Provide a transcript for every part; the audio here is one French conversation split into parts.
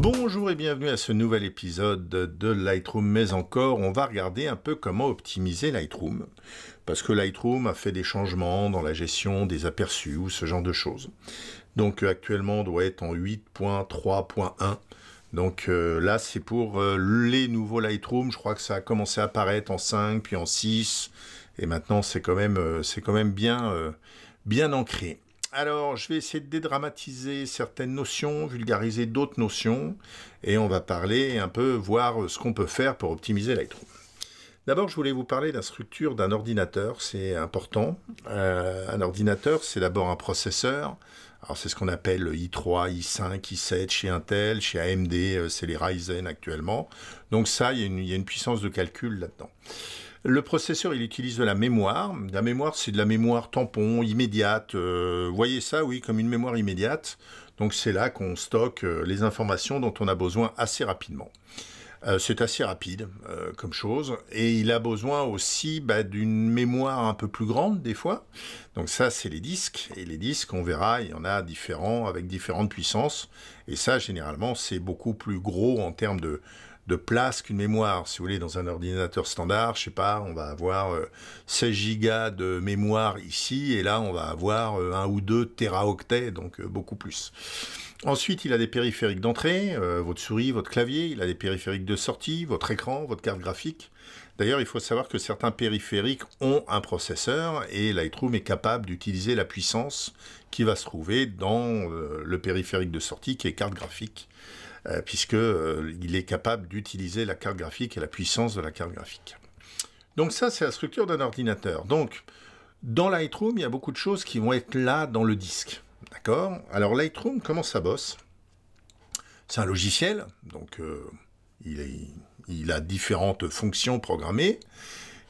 Bonjour et bienvenue à ce nouvel épisode de Lightroom, mais encore, on va regarder un peu comment optimiser Lightroom, parce que Lightroom a fait des changements dans la gestion des aperçus ou ce genre de choses. Donc euh, actuellement, on doit être en 8.3.1. Donc euh, là, c'est pour euh, les nouveaux Lightroom. Je crois que ça a commencé à apparaître en 5, puis en 6. Et maintenant, c'est quand même, c'est quand même bien, bien ancré alors, je vais essayer de dédramatiser certaines notions, vulgariser d'autres notions, et on va parler un peu, voir euh, ce qu'on peut faire pour optimiser Lightroom. D'abord, je voulais vous parler de la structure d'un ordinateur, c'est important. Euh, un ordinateur, c'est d'abord un processeur. Alors, c'est ce qu'on appelle i3, i5, i7 chez Intel, chez AMD, euh, c'est les Ryzen actuellement. Donc, ça, il y a une puissance de calcul là-dedans. Le processeur, il utilise de la mémoire. La mémoire, c'est de la mémoire tampon, immédiate. Euh, voyez ça, oui, comme une mémoire immédiate. Donc c'est là qu'on stocke euh, les informations dont on a besoin assez rapidement. Euh, c'est assez rapide comme chose. Et il a besoin aussi bah, d'une mémoire un peu plus grande des fois. Donc ça, c'est les disques. Et les disques, on verra, il y en a différents avec différentes puissances. Et ça, généralement, c'est beaucoup plus gros en termes de, de place qu'une mémoire. Si vous voulez, dans un ordinateur standard, je sais pas, on va avoir 16 euh, gigas de mémoire ici, et là, on va avoir euh, un ou deux teraoctets, donc euh, beaucoup plus. Ensuite, il a des périphériques d'entrée, votre souris, votre clavier, il a des périphériques de sortie, votre écran, votre carte graphique. D'ailleurs, il faut savoir que certains périphériques ont un processeur et Lightroom est capable d'utiliser la puissance qui va se trouver dans le périphérique de sortie qui est carte graphique puisqu'il euh, puisque euh, il est capable d'utiliser la carte graphique et la puissance de la carte graphique. Donc ça, c'est la structure d'un ordinateur. Donc, dans Lightroom, il y a beaucoup de choses qui vont être là dans le disque. D'accord Alors Lightroom, comment ça bosse C'est un logiciel, donc euh, il, a différentes fonctions programmées.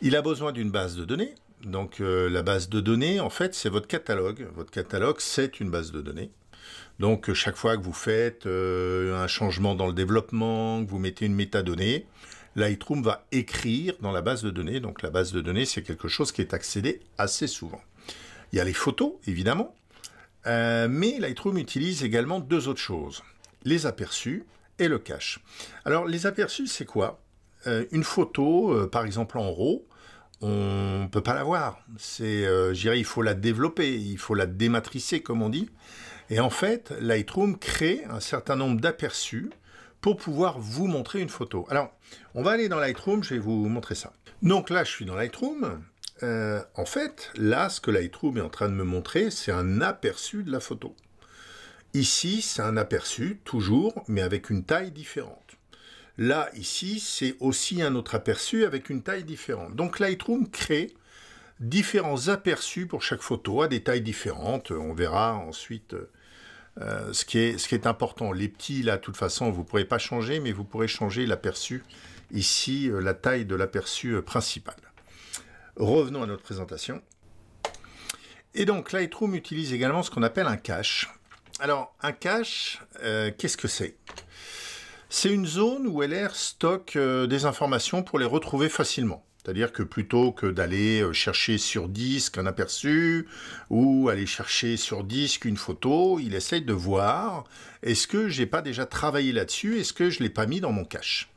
Il a besoin d'une base de données. Donc la base de données, en fait, c'est votre catalogue. Votre catalogue, c'est une base de données. Donc euh, chaque fois que vous faites euh, un changement dans le développement, que vous mettez une métadonnée, Lightroom va écrire dans la base de données. Donc la base de données, c'est quelque chose qui est accédé assez souvent. Il y a les photos, évidemment, euh, mais Lightroom utilise également deux autres choses, les aperçus et le cache. Alors les aperçus, c'est quoi Une photo, par exemple en RAW, on ne peut pas la voir. C'est, euh, il faut la développer, il faut la dématricer, comme on dit. Et en fait, Lightroom crée un certain nombre d'aperçus pour pouvoir vous montrer une photo. Alors, on va aller dans Lightroom, je vais vous montrer ça. Donc là, je suis dans Lightroom. Euh, en fait, là, ce que Lightroom est en train de me montrer, c'est un aperçu de la photo. Ici, c'est un aperçu, toujours, mais avec une taille différente. Là, ici, c'est aussi un autre aperçu avec une taille différente. Donc Lightroom crée différents aperçus pour chaque photo à des tailles différentes. On verra ensuite euh, euh, ce, qui est, important, les petits, là, de toute façon, vous ne pourrez pas changer, mais vous pourrez changer l'aperçu, ici, euh, la taille de l'aperçu euh, principal. Revenons à notre présentation. Et donc, Lightroom utilise également ce qu'on appelle un cache. Alors, un cache, qu'est-ce que c'est C'est une zone où LR stocke des informations pour les retrouver facilement. C'est-à-dire que plutôt que d'aller euh, chercher sur disque un aperçu ou aller chercher sur disque une photo, il essaie de voir est-ce que je n'ai pas déjà travaillé là-dessus, est-ce que je ne l'ai pas mis dans mon cache.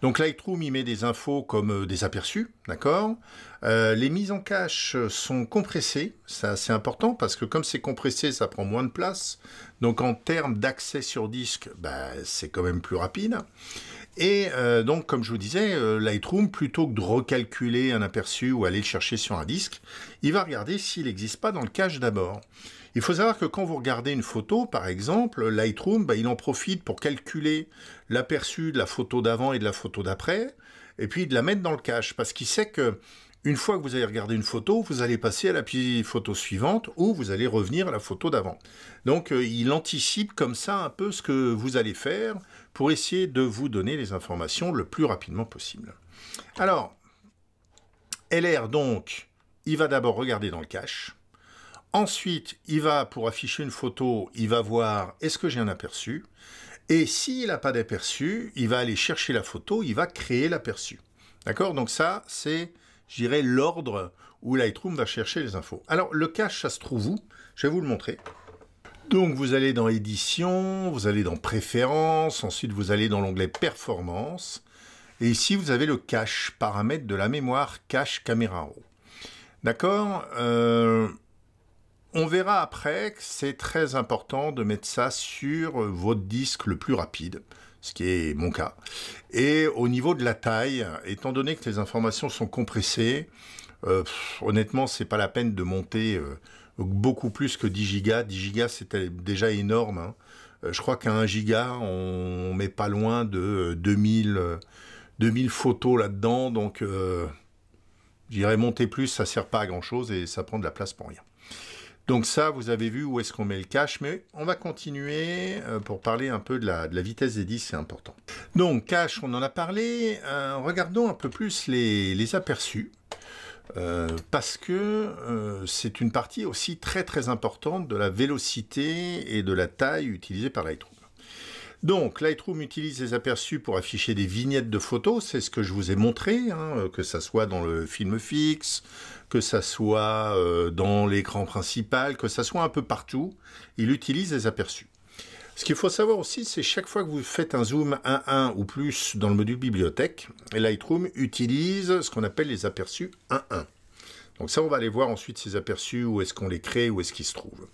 Donc Lightroom il met des infos comme euh, des aperçus, d'accord euh, Les mises en cache sont compressées, c'est assez important parce que comme c'est compressé, ça prend moins de place. Donc en termes d'accès sur disque, bah, c'est quand même plus rapide. Et euh, donc, comme je vous disais, euh, Lightroom, plutôt que de recalculer un aperçu ou aller le chercher sur un disque, il va regarder s'il n'existe pas dans le cache d'abord. Il faut savoir que quand vous regardez une photo, par exemple, Lightroom, bah, il en profite pour calculer l'aperçu de la photo d'avant et de la photo d'après, et puis de la mettre dans le cache, parce qu'il sait que une fois que vous avez regardé une photo, vous allez passer à la photo suivante ou vous allez revenir à la photo d'avant. Donc euh, il anticipe comme ça un peu ce que vous allez faire pour essayer de vous donner les informations le plus rapidement possible. Alors, LR donc, il va d'abord regarder dans le cache. Ensuite, il va, pour afficher une photo, il va voir est-ce que j'ai un aperçu. Et s'il n'a pas d'aperçu, il va aller chercher la photo, il va créer l'aperçu. D'accord Donc ça, c'est J'irai l'ordre où Lightroom va chercher les infos. Alors, le cache, ça se trouve où Je vais vous le montrer. Donc, vous allez dans Édition, vous allez dans Préférences, ensuite vous allez dans l'onglet Performance. Et ici, vous avez le cache, paramètre de la mémoire cache caméra RAW. D'accord euh, On verra après que c'est très important de mettre ça sur votre disque le plus rapide ce qui est mon cas. Et au niveau de la taille, étant donné que les informations sont compressées, euh, honnêtement, c'est pas la peine de monter euh, beaucoup plus que 10 gigas. 10 gigas, c'était déjà énorme. Hein. Euh, je crois qu'à 1 giga, on met pas loin de 2000, 2000 photos là-dedans. Donc, j'irais monter plus, ça sert pas à grand-chose et ça prend de la place pour rien. Donc ça, vous avez vu où est-ce qu'on met le cache, mais on va continuer euh, pour parler un peu de la, vitesse des 10, c'est important. Donc cache, on en a parlé, euh, regardons un peu plus les, aperçus. Euh, parce que c'est une partie aussi très très importante de la vélocité et de la taille utilisée par Lightroom. Donc, Lightroom utilise les aperçus pour afficher des vignettes de photos, c'est ce que je vous ai montré, hein, euh, que ça soit dans le film fixe, que ça soit euh, dans l'écran principal, que ça soit un peu partout, il utilise les aperçus. Ce qu'il faut savoir aussi, c'est chaque fois que vous faites un zoom 1-1 ou plus dans le module bibliothèque, Lightroom utilise ce qu'on appelle les aperçus 1.1. Donc ça, on va aller voir ensuite ces aperçus, où est-ce qu'on les crée, où est-ce qu'ils se trouvent.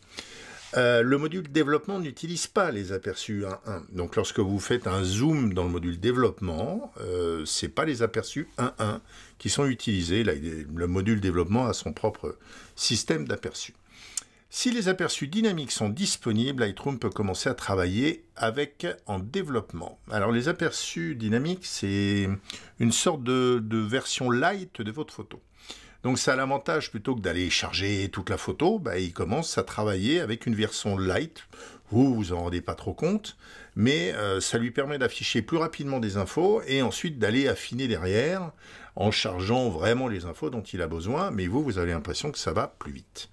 Euh, le module développement n'utilise pas les aperçus 1.1. Donc lorsque vous faites un zoom dans le module développement, euh, ce n'est pas les aperçus 1.1 qui sont utilisés. le module développement a son propre système d'aperçus. Si les aperçus dynamiques sont disponibles, Lightroom peut commencer à travailler avec en développement. Alors les aperçus dynamiques, c'est une sorte de, version light de votre photo. Donc ça a l'avantage, plutôt que d'aller charger toute la photo, bah, il commence à travailler avec une version light, vous vous en rendez pas trop compte, mais euh, ça lui permet d'afficher plus rapidement des infos et ensuite d'aller affiner derrière en chargeant vraiment les infos dont il a besoin, mais vous, vous avez l'impression que ça va plus vite.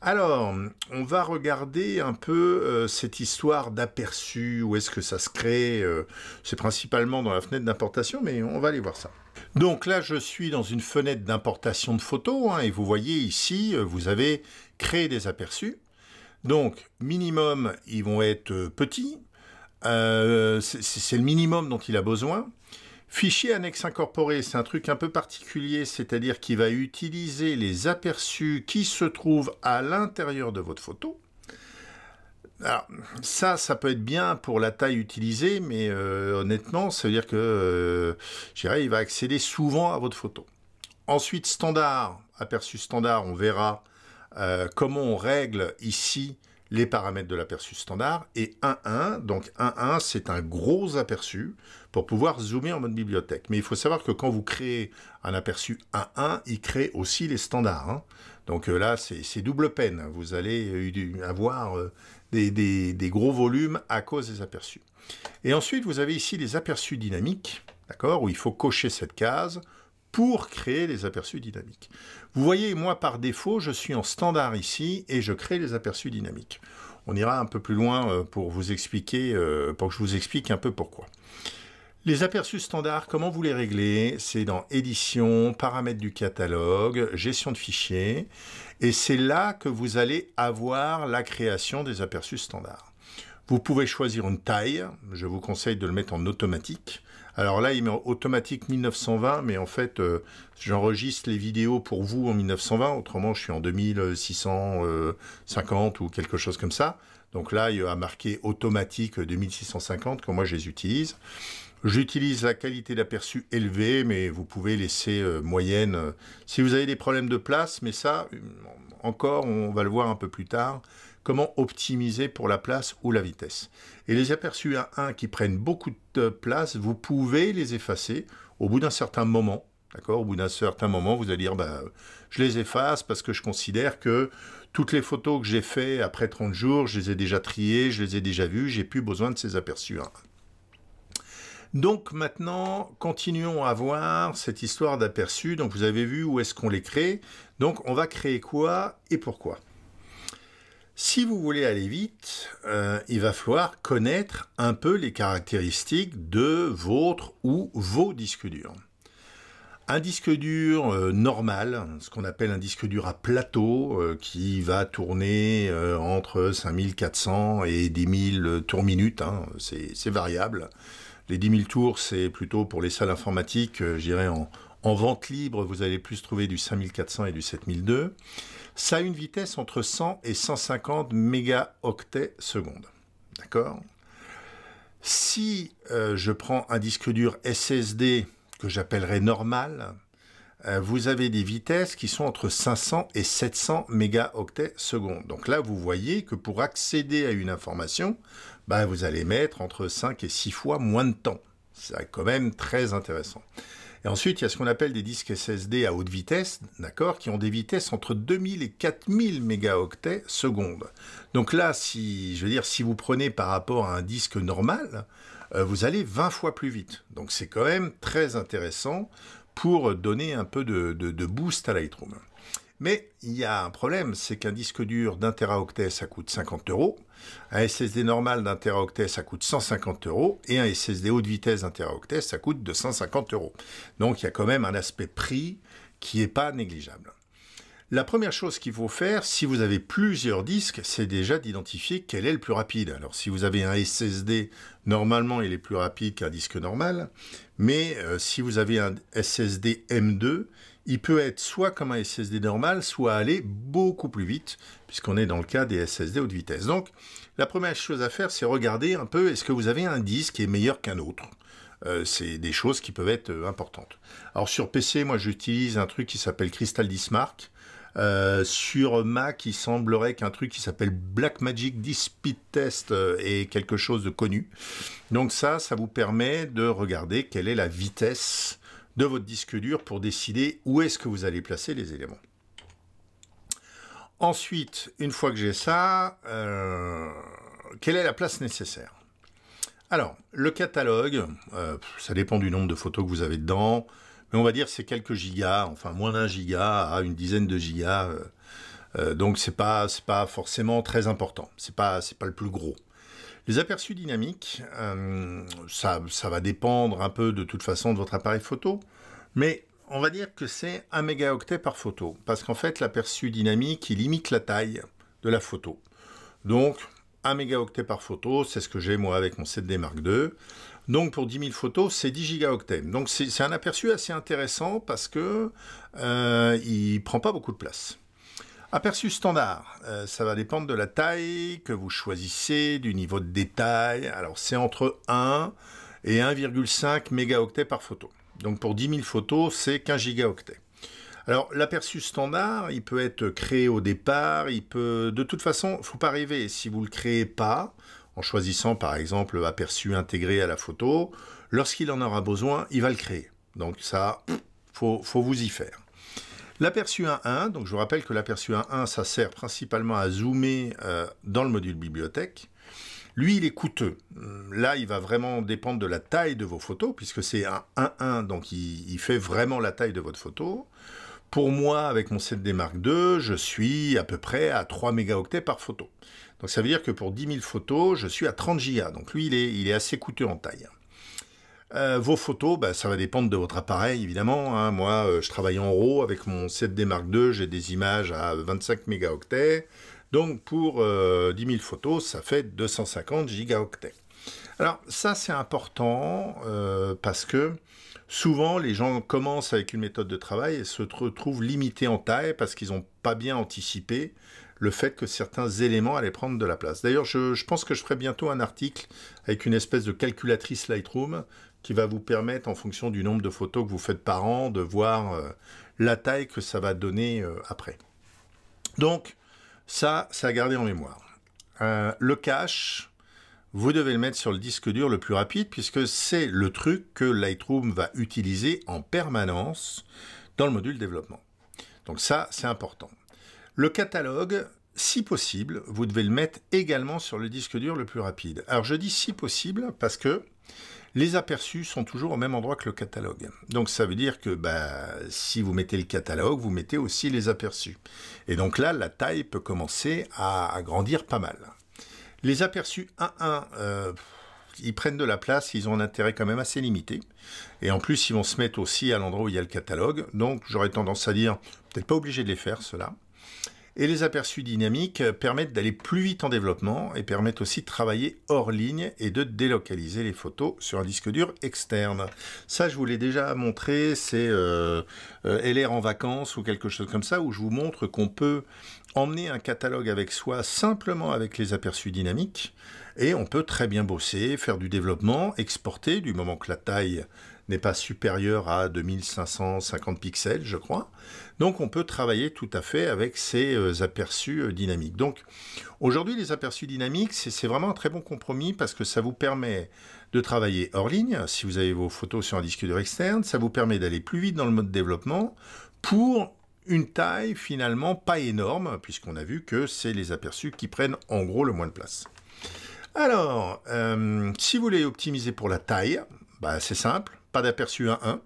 Alors, on va regarder un peu euh, cette histoire d'aperçu, où est-ce que ça se crée, euh, c'est principalement dans la fenêtre d'importation, mais on va aller voir ça. Donc là, je suis dans une fenêtre d'importation de photos, hein, et vous voyez ici, euh, vous avez créé des aperçus. Donc, minimum, ils vont être euh, petits. Euh, c'est le minimum dont il a besoin. Fichier annexe incorporé, c'est un truc un peu particulier, c'est-à-dire qu'il va utiliser les aperçus qui se trouvent à l'intérieur de votre photo. Alors, ça, ça peut être bien pour la taille utilisée, mais euh, honnêtement, ça veut dire que, euh, je dirais, il va accéder souvent à votre photo. Ensuite, standard, aperçu standard, on verra euh, comment on règle ici les paramètres de l'aperçu standard. Et 1.1, donc 1.1, c'est un gros aperçu pour pouvoir zoomer en mode bibliothèque. Mais il faut savoir que quand vous créez un aperçu 1.1, il crée aussi les standards. Hein. Donc là, c'est double peine. Vous allez avoir des, gros volumes à cause des aperçus. Et ensuite, vous avez ici les aperçus dynamiques, d'accord, où il faut cocher cette case pour créer les aperçus dynamiques. Vous voyez, moi, par défaut, je suis en standard ici et je crée les aperçus dynamiques. On ira un peu plus loin euh, pour vous expliquer, euh, pour que je vous explique un peu pourquoi. Les aperçus standards, comment vous les réglez C'est dans édition, paramètres du catalogue, gestion de fichiers. Et c'est là que vous allez avoir la création des aperçus standards. Vous pouvez choisir une taille. Je vous conseille de le mettre en automatique. Alors là, il met automatique 1920, mais en fait, euh, j'enregistre les vidéos pour vous en 1920. Autrement, je suis en 2650 ou quelque chose comme ça. Donc là, il a marqué automatique 2650 quand moi je les utilise. J'utilise la qualité d'aperçu élevée, mais vous pouvez laisser euh, moyenne euh, si vous avez des problèmes de place, mais ça, euh, encore, on va le voir un peu plus tard, comment optimiser pour la place ou la vitesse. Et les aperçus à 1 qui prennent beaucoup de place, vous pouvez les effacer au bout d'un certain moment. D'accord Au bout d'un certain moment, vous allez dire, bah, je les efface parce que je considère que toutes les photos que j'ai faites après 30 jours, je les ai déjà triées, je les ai déjà vues, j'ai plus besoin de ces aperçus à 1. Donc maintenant, continuons à voir cette histoire d'aperçu. Donc vous avez vu où est-ce qu'on les crée. Donc on va créer quoi et pourquoi. Si vous voulez aller vite, euh, il va falloir connaître un peu les caractéristiques de votre ou vos disques durs. Un disque dur euh, normal, ce qu'on appelle un disque dur à plateau, euh, qui va tourner entre 5400 et 10 000 tours minutes, hein, c'est variable. Les 10 000 tours, c'est plutôt pour les salles informatiques, euh, je dirais en, vente libre, vous allez plus trouver du 5400 et du 7002. Ça a une vitesse entre 100 et 150 mégaoctets seconde. D'accord Si euh, je prends un disque dur SSD que j'appellerais normal, euh, vous avez des vitesses qui sont entre 500 et 700 mégaoctets secondes. Donc là, vous voyez que pour accéder à une information, bah, vous allez mettre entre 5 et 6 fois moins de temps. C'est quand même très intéressant. Et ensuite, il y a ce qu'on appelle des disques SSD à haute vitesse, d'accord, qui ont des vitesses entre 2000 et 4000 mégaoctets secondes. Donc là, si, je veux dire, si vous prenez par rapport à un disque normal, euh, vous allez 20 fois plus vite. Donc c'est quand même très intéressant pour donner un peu de, boost à Lightroom. Mais il y a un problème, c'est qu'un disque dur d'un teraoctet, ça coûte 50 euros, un SSD normal d'un teraoctet, ça coûte 150 euros, et un SSD haute vitesse d'un teraoctet, ça coûte 250 euros. Donc il y a quand même un aspect prix qui n'est pas négligeable. La première chose qu'il faut faire, si vous avez plusieurs disques, c'est déjà d'identifier quel est le plus rapide. Alors si vous avez un SSD, normalement il est plus rapide qu'un disque normal, mais euh, si vous avez un SSD M2, il peut être soit comme un SSD normal, soit aller beaucoup plus vite, puisqu'on est dans le cas des SSD haute vitesse. Donc la première chose à faire, c'est regarder un peu est-ce que vous avez un disque qui est meilleur qu'un autre. Euh, c'est des choses qui peuvent être euh, importantes. Alors sur PC, moi j'utilise un truc qui s'appelle Crystal Dismark. Euh, sur Mac, il semblerait qu'un truc qui s'appelle Blackmagic Speed Test euh, est quelque chose de connu. Donc ça, ça vous permet de regarder quelle est la vitesse de votre disque dur pour décider où est-ce que vous allez placer les éléments. Ensuite, une fois que j'ai ça, euh, quelle est la place nécessaire alors, le catalogue, ça dépend du nombre de photos que vous avez dedans, mais on va dire c'est quelques gigas, enfin moins d'un giga à une dizaine de gigas. Euh, euh, donc c'est pas c'est pas forcément très important. C'est pas c'est pas le plus gros. Les aperçus dynamiques, euh, ça, ça va dépendre un peu de toute façon de votre appareil photo, mais on va dire que c'est un mégaoctet par photo, parce qu'en fait l'aperçu dynamique il limite la taille de la photo. Donc un mégaoctet par photo, c'est ce que j'ai moi avec mon 7D Mark II. Donc pour 10 000 photos, c'est 10 gigaoctets. Donc c'est un aperçu assez intéressant parce que ne euh, il prend pas beaucoup de place. Aperçu standard, euh, ça va dépendre de la taille que vous choisissez, du niveau de détail. Alors c'est entre 1 et 1,5 mégaoctets par photo. Donc pour 10 000 photos, c'est 15 gigaoctets. Alors l'aperçu standard, il peut être créé au départ, il peut... De toute façon, il faut pas rêver, si vous le créez pas, en choisissant par exemple aperçu intégré à la photo. Lorsqu'il en aura besoin, il va le créer. Donc ça, faut, faut vous y faire. L'aperçu 1.1, donc je vous rappelle que l'aperçu 1.1, ça sert principalement à zoomer euh, dans le module bibliothèque. Lui, il est coûteux. Là, il va vraiment dépendre de la taille de vos photos, puisque c'est un 1.1, donc il, fait vraiment la taille de votre photo. Pour moi, avec mon 7D Mark II, je suis à peu près à 3 mégaoctets par photo. Donc ça veut dire que pour 10 000 photos, je suis à 30 Go. Donc lui, il est, il est assez coûteux en taille. Euh, vos photos, bah, ça va dépendre de votre appareil, évidemment. Hein. Moi, euh, je travaille en RAW avec mon 7D Mark II, j'ai des images à 25 mégaoctets. Donc, pour 10 euh, 000 photos, ça fait 250 gigaoctets. Alors, ça, c'est important parce que souvent les gens commencent avec une méthode de travail et se retrouvent limités en taille parce qu'ils n'ont pas bien anticipé le fait que certains éléments allaient prendre de la place. D'ailleurs, je, pense que je ferai bientôt un article avec une espèce de calculatrice Lightroom qui va vous permettre, en fonction du nombre de photos que vous faites par an, de voir euh, la taille que ça va donner euh, après. Donc, ça, ça à garder en mémoire. Euh, le cache, vous devez le mettre sur le disque dur le plus rapide puisque c'est le truc que Lightroom va utiliser en permanence dans le module développement. Donc ça, c'est important. Le catalogue, si possible, vous devez le mettre également sur le disque dur le plus rapide. Alors je dis si possible parce que les aperçus sont toujours au même endroit que le catalogue. Donc ça veut dire que bah, si vous mettez le catalogue, vous mettez aussi les aperçus. Et donc là, la taille peut commencer à grandir pas mal. Les aperçus 1-1, euh, ils prennent de la place, ils ont un intérêt quand même assez limité. Et en plus, ils vont se mettre aussi à l'endroit où il y a le catalogue. Donc j'aurais tendance à dire, peut-être pas obligé de les faire, cela. là et les aperçus dynamiques permettent d'aller plus vite en développement et permettent aussi de travailler hors ligne et de délocaliser les photos sur un disque dur externe. Ça, je vous l'ai déjà montré, c'est euh, euh, LR en vacances ou quelque chose comme ça, où je vous montre qu'on peut emmener un catalogue avec soi simplement avec les aperçus dynamiques et on peut très bien bosser, faire du développement, exporter du moment que la taille n'est pas supérieur à 2550 pixels, je crois. Donc on peut travailler tout à fait avec ces euh, aperçus euh, dynamiques. Donc aujourd'hui, les aperçus dynamiques, c'est vraiment un très bon compromis parce que ça vous permet de travailler hors ligne, si vous avez vos photos sur un disque dur externe, ça vous permet d'aller plus vite dans le mode développement pour une taille finalement pas énorme, puisqu'on a vu que c'est les aperçus qui prennent en gros le moins de place. Alors, euh, si vous voulez optimiser pour la taille, bah, c'est simple d'aperçu 1.1.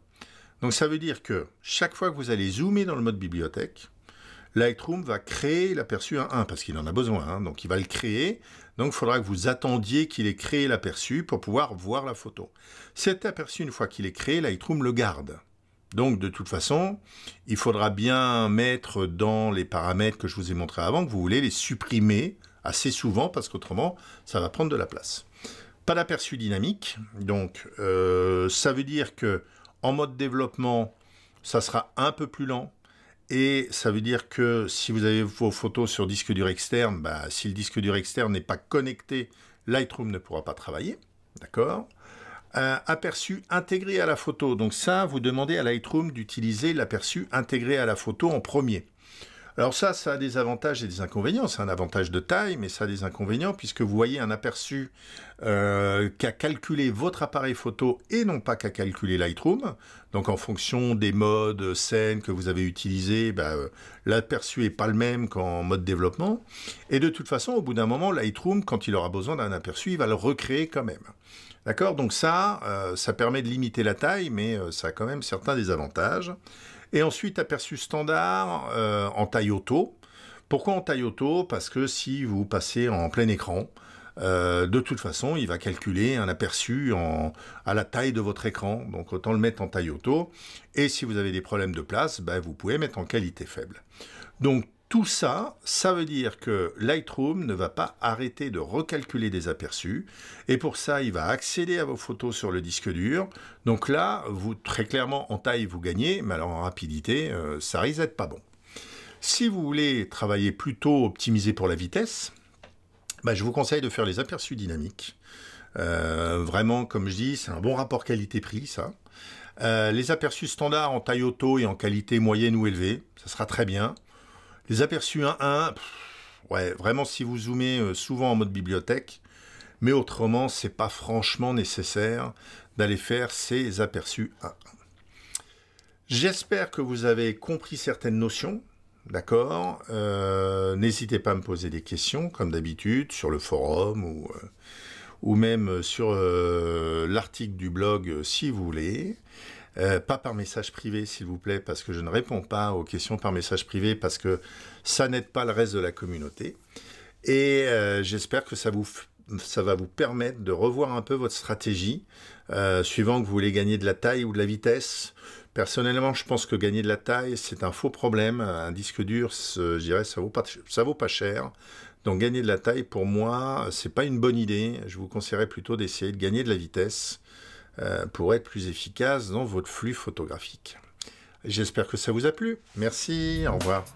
Donc ça veut dire que chaque fois que vous allez zoomer dans le mode bibliothèque, Lightroom va créer l'aperçu 1.1 parce qu'il en a besoin, hein. donc il va le créer. Donc il faudra que vous attendiez qu'il ait créé l'aperçu pour pouvoir voir la photo. Cet aperçu, une fois qu'il est créé, Lightroom le garde. Donc de toute façon, il faudra bien mettre dans les paramètres que je vous ai montré avant que vous voulez les supprimer assez souvent parce qu'autrement, ça va prendre de la place. Pas d'aperçu dynamique, donc euh, ça veut dire que en mode développement, ça sera un peu plus lent. Et ça veut dire que si vous avez vos photos sur disque dur externe, bah, si le disque dur externe n'est pas connecté, Lightroom ne pourra pas travailler. D'accord euh, Aperçu intégré à la photo. Donc ça, vous demandez à Lightroom d'utiliser l'aperçu intégré à la photo en premier. Alors ça, ça a des avantages et des inconvénients. C'est un avantage de taille, mais ça a des inconvénients puisque vous voyez un aperçu euh, qu'a calculé votre appareil photo et non pas qu'a calculé Lightroom. Donc en fonction des modes euh, scènes que vous avez utilisés, bah, euh, l'aperçu n'est pas le même qu'en mode développement. Et de toute façon, au bout d'un moment, Lightroom, quand il aura besoin d'un aperçu, il va le recréer quand même. D'accord Donc ça, ça permet de limiter la taille, mais ça a quand même certains désavantages. Et ensuite, aperçu standard euh, en taille auto. Pourquoi en taille auto Parce que si vous passez en plein écran, euh, de toute façon, il va calculer un aperçu en, à la taille de votre écran, donc autant le mettre en taille auto. Et si vous avez des problèmes de place, ben, vous pouvez mettre en qualité faible. Donc tout ça, ça veut dire que Lightroom ne va pas arrêter de recalculer des aperçus. Et pour ça, il va accéder à vos photos sur le disque dur. Donc là, vous très clairement, en taille, vous gagnez, mais alors en rapidité, euh, ça risque d'être pas bon. Si vous voulez travailler plutôt optimisé pour la vitesse, bah, je vous conseille de faire les aperçus dynamiques. Euh, vraiment, comme je dis, c'est un bon rapport qualité-prix, ça. Euh, les aperçus standards en taille auto et en qualité moyenne ou élevée, ça sera très bien. Les aperçus 1 1, ouais, vraiment si vous zoomez euh, souvent en mode bibliothèque, mais autrement, c'est pas franchement nécessaire d'aller faire ces aperçus 1 1. J'espère que vous avez compris certaines notions. D'accord euh, N'hésitez pas à me poser des questions, comme d'habitude, sur le forum ou, euh, ou même sur l'article du blog si vous voulez. Euh, pas par message privé, s'il vous plaît, parce que je ne réponds pas aux questions par message privé, parce que ça n'aide pas le reste de la communauté. Et euh, j'espère que ça, va vous permettre de revoir un peu votre stratégie, euh, suivant que vous voulez gagner de la taille ou de la vitesse. Personnellement, je pense que gagner de la taille, c'est un faux problème. Un disque dur, je dirais, ça vaut pas, ça vaut pas cher. Donc gagner de la taille, pour moi, c'est pas une bonne idée. Je vous conseillerais plutôt d'essayer de gagner de la vitesse. Euh, pour être plus efficace dans votre flux photographique. J'espère que ça vous a plu. Merci, au revoir.